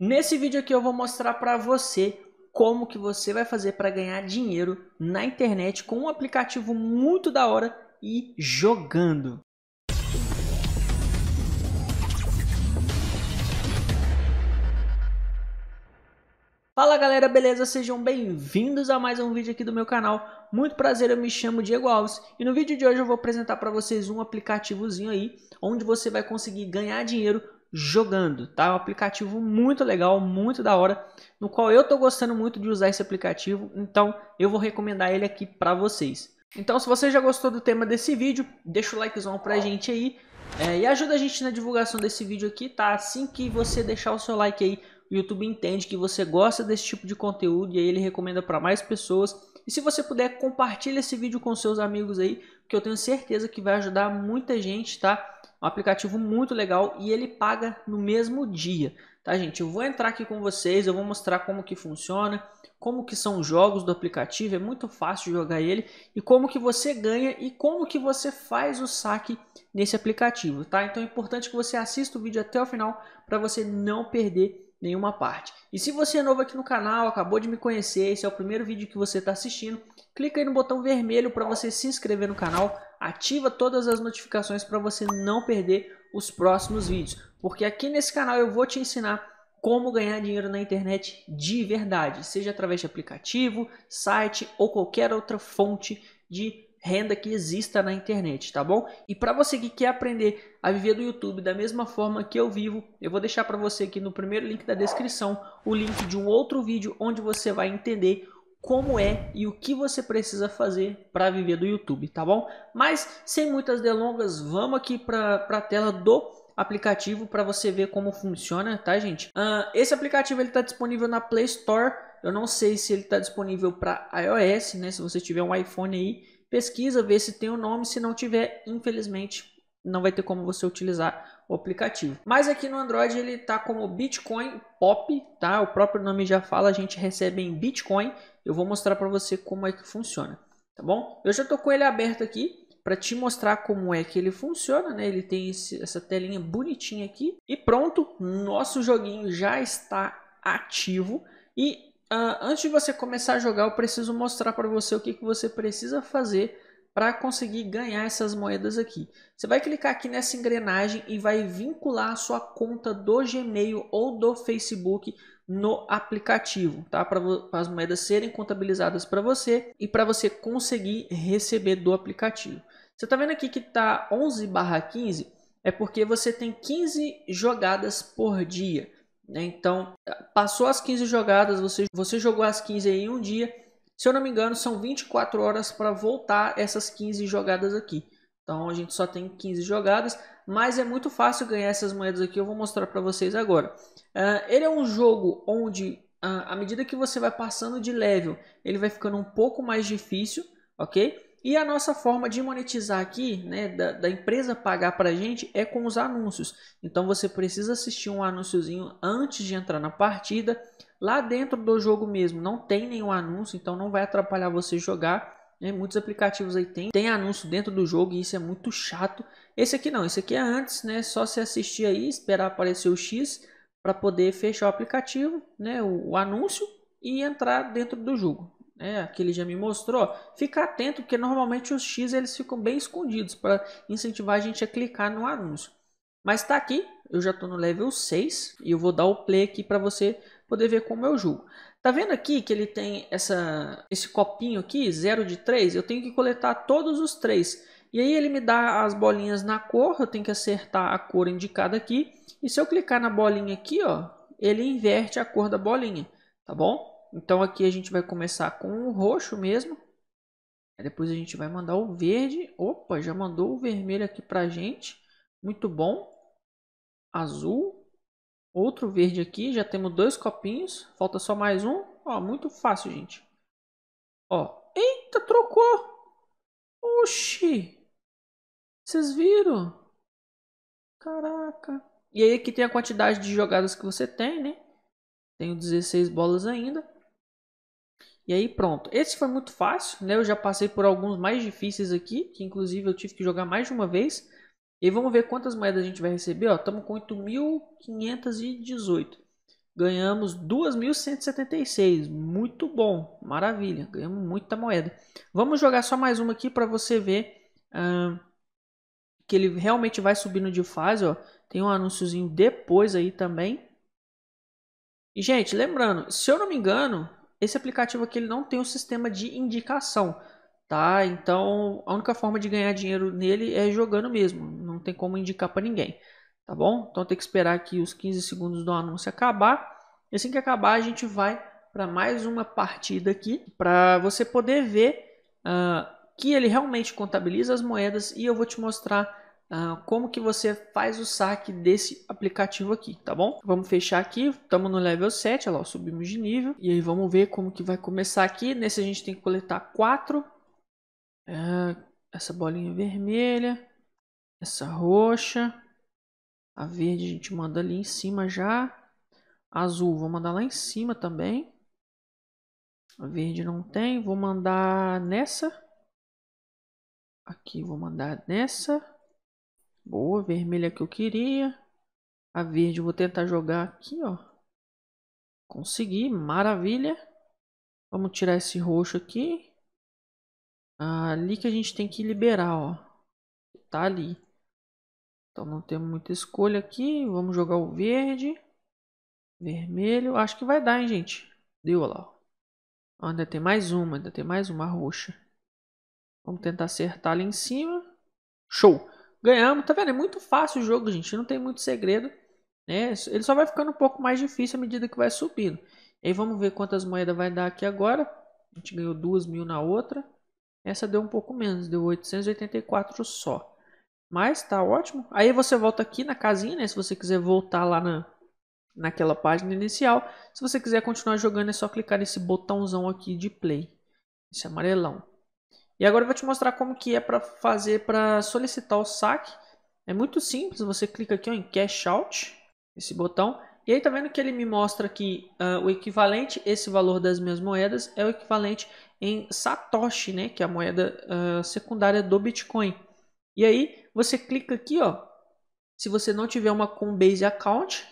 Nesse vídeo aqui eu vou mostrar para você como que você vai fazer para ganhar dinheiro na internet com um aplicativo muito da hora e jogando. Fala galera, beleza? Sejam bem-vindos a mais um vídeo aqui do meu canal. Muito prazer, eu me chamo Diego Alves e no vídeo de hoje eu vou apresentar para vocês um aplicativozinho aí onde você vai conseguir ganhar dinheiro jogando, tá? É um aplicativo muito legal, muito da hora, no qual eu tô gostando muito de usar esse aplicativo, então eu vou recomendar ele aqui para vocês. Então, se você já gostou do tema desse vídeo, deixa o likezão pra gente aí é, e ajuda a gente na divulgação desse vídeo aqui, tá? Assim que você deixar o seu like aí, o YouTube entende que você gosta desse tipo de conteúdo e aí ele recomenda para mais pessoas. E se você puder, compartilha esse vídeo com seus amigos aí, que eu tenho certeza que vai ajudar muita gente, tá? Um aplicativo muito legal e ele paga no mesmo dia. Tá, gente? Eu vou entrar aqui com vocês, eu vou mostrar como que funciona, como que são os jogos do aplicativo, é muito fácil jogar ele e como que você ganha e como que você faz o saque nesse aplicativo, tá? Então é importante que você assista o vídeo até o final para você não perder nenhuma parte. E se você é novo aqui no canal, acabou de me conhecer, esse é o primeiro vídeo que você está assistindo, clica aí no botão vermelho para você se inscrever no canal, ativa todas as notificações para você não perder os próximos vídeos, porque aqui nesse canal eu vou te ensinar como ganhar dinheiro na internet de verdade, seja através de aplicativo, site ou qualquer outra fonte de renda que exista na internet, tá bom? E para você que quer aprender a viver do YouTube da mesma forma que eu vivo, eu vou deixar para você aqui no primeiro link da descrição o link de um outro vídeo onde você vai entender como é e o que você precisa fazer para viver do YouTube, tá bom? Mas sem muitas delongas, vamos aqui para a tela do aplicativo para você ver como funciona, tá, gente? Uh, esse aplicativo ele está disponível na Play Store. Eu não sei se ele está disponível para iOS, né? Se você tiver um iPhone aí, pesquisa, vê se tem o um nome. Se não tiver, infelizmente, não vai ter como você utilizar o aplicativo. Mas aqui no Android ele está como Bitcoin Pop, tá? O próprio nome já fala, a gente recebe em Bitcoin. Eu vou mostrar para você como é que funciona, tá bom? Eu já estou com ele aberto aqui para te mostrar como é que ele funciona, né? Ele tem esse, essa telinha bonitinha aqui e pronto, nosso joguinho já está ativo e uh, antes de você começar a jogar, eu preciso mostrar para você o que, que você precisa fazer para conseguir ganhar essas moedas aqui. Você vai clicar aqui nessa engrenagem e vai vincular a sua conta do Gmail ou do Facebook no aplicativo, tá? Para as moedas serem contabilizadas para você e para você conseguir receber do aplicativo. Você está vendo aqui que está 11/15 é porque você tem 15 jogadas por dia. Né? Então, passou as 15 jogadas, você, você jogou as 15 em um dia, se eu não me engano, são 24 horas para voltar essas 15 jogadas aqui. Então a gente só tem 15 jogadas, mas é muito fácil ganhar essas moedas aqui. Eu vou mostrar para vocês agora. Uh, ele é um jogo onde, uh, à medida que você vai passando de level, ele vai ficando um pouco mais difícil, ok? E a nossa forma de monetizar aqui, né, da, da empresa pagar para a gente, é com os anúncios. Então você precisa assistir um anúnciozinho antes de entrar na partida Lá dentro do jogo mesmo não tem nenhum anúncio, então não vai atrapalhar você jogar. Né? Muitos aplicativos aí tem, tem anúncio dentro do jogo e isso é muito chato. Esse aqui não, esse aqui é antes, né? Só se assistir aí, esperar aparecer o X para poder fechar o aplicativo, né? O, o, anúncio e entrar dentro do jogo. É, né? ele já me mostrou, fica atento porque normalmente os X eles ficam bem escondidos para incentivar a gente a clicar no anúncio. Mas tá aqui, eu já estou no level 6 e eu vou dar o play aqui para você poder ver como eu julgo. Tá vendo aqui que ele tem essa, esse copinho aqui, 0 de 3? Eu tenho que coletar todos os três. E aí ele me dá as bolinhas na cor, eu tenho que acertar a cor indicada aqui. E se eu clicar na bolinha aqui, ó, ele inverte a cor da bolinha, tá bom? Então aqui a gente vai começar com o roxo mesmo. depois a gente vai mandar o verde. Opa, já mandou o vermelho aqui pra gente. Muito bom. Azul. Outro verde aqui, já temos dois copinhos, falta só mais um. Ó, muito fácil, gente. Ó, eita, trocou! Oxi! Vocês viram? Caraca! E aí aqui tem a quantidade de jogadas que você tem, né? Tenho 16 bolas ainda. E aí pronto. Esse foi muito fácil, né? Eu já passei por alguns mais difíceis aqui, que inclusive eu tive que jogar mais de uma vez. E vamos ver quantas moedas a gente vai receber. Estamos com 8.518. Ganhamos 2.176. Muito bom. Maravilha. Ganhamos muita moeda. Vamos jogar só mais uma aqui para você ver que ele realmente vai subindo de fase. Ó. Tem um anúnciozinho depois aí também. E, gente, lembrando, se eu não me engano, esse aplicativo aqui ele não tem o um sistema de indicação tá? Então, a única forma de ganhar dinheiro nele é jogando mesmo, não tem como indicar para ninguém, tá bom? Então tem que esperar que os 15 segundos do anúncio acabar. E assim que acabar, a gente vai para mais uma partida aqui para você poder ver uh, que ele realmente contabiliza as moedas e eu vou te mostrar uh, como que você faz o saque desse aplicativo aqui, tá bom? Vamos fechar aqui, estamos no level 7, lá, subimos de nível, e aí vamos ver como que vai começar aqui. Nesse a gente tem que coletar 4 é, essa bolinha vermelha, essa roxa, a verde a gente manda ali em cima já, a azul vou mandar lá em cima também, a verde não tem, vou mandar nessa. Aqui vou mandar nessa. Boa, vermelha é que eu queria. A verde vou tentar jogar aqui, ó. Consegui, maravilha. Vamos tirar esse roxo aqui ali que a gente tem que liberar, ó. Tá ali. Então não temos muita escolha aqui. Vamos jogar o verde. Vermelho. Acho que vai dar, hein, gente. Deu, ó lá. Ó, ainda tem mais uma. Ainda tem mais uma roxa. Vamos tentar acertar ali em cima. Show. Ganhamos. Tá vendo? É muito fácil o jogo, gente. Não tem muito segredo. Né? Ele só vai ficando um pouco mais difícil à medida que vai subindo. E aí vamos ver quantas moedas vai dar aqui agora. A gente ganhou duas mil na outra. Essa deu um pouco menos, deu 884 só. Mas tá ótimo. Aí você volta aqui na casinha, né? Se você quiser voltar lá na, naquela página inicial. Se você quiser continuar jogando, é só clicar nesse botãozão aqui de play. Esse amarelão. E agora eu vou te mostrar como que é para fazer para solicitar o saque. É muito simples, você clica aqui ó, em cash out, esse botão. E aí tá vendo que ele me mostra que uh, o equivalente, esse valor das minhas moedas, é o equivalente em Satoshi, né? Que é a moeda uh, secundária do Bitcoin. E aí você clica aqui, ó. Se você não tiver uma Coinbase account,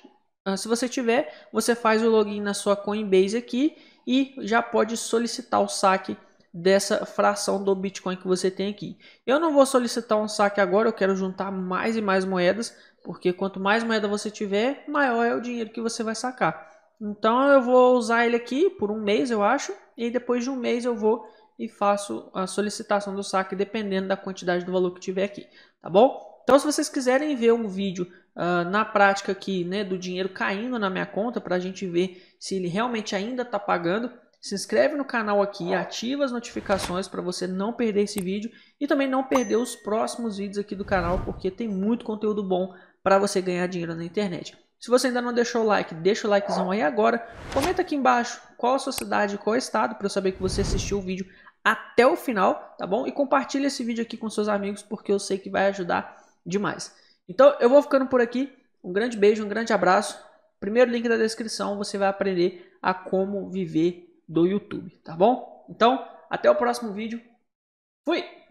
uh, se você tiver, você faz o login na sua Coinbase aqui e já pode solicitar o saque dessa fração do Bitcoin que você tem aqui. Eu não vou solicitar um saque agora, eu quero juntar mais e mais moedas porque quanto mais moeda você tiver, maior é o dinheiro que você vai sacar. Então eu vou usar ele aqui por um mês, eu acho, e depois de um mês eu vou e faço a solicitação do saque dependendo da quantidade do valor que tiver aqui, tá bom? Então se vocês quiserem ver um vídeo uh, na prática aqui, né, do dinheiro caindo na minha conta para a gente ver se ele realmente ainda está pagando, se inscreve no canal aqui, ativa as notificações para você não perder esse vídeo e também não perder os próximos vídeos aqui do canal, porque tem muito conteúdo bom para você ganhar dinheiro na internet. Se você ainda não deixou o like, deixa o likezão aí agora. Comenta aqui embaixo qual a sua cidade, qual o estado, para eu saber que você assistiu o vídeo até o final, tá bom? E compartilha esse vídeo aqui com seus amigos, porque eu sei que vai ajudar demais. Então, eu vou ficando por aqui. Um grande beijo, um grande abraço. Primeiro link da descrição, você vai aprender a como viver do YouTube, tá bom? Então, até o próximo vídeo. Fui!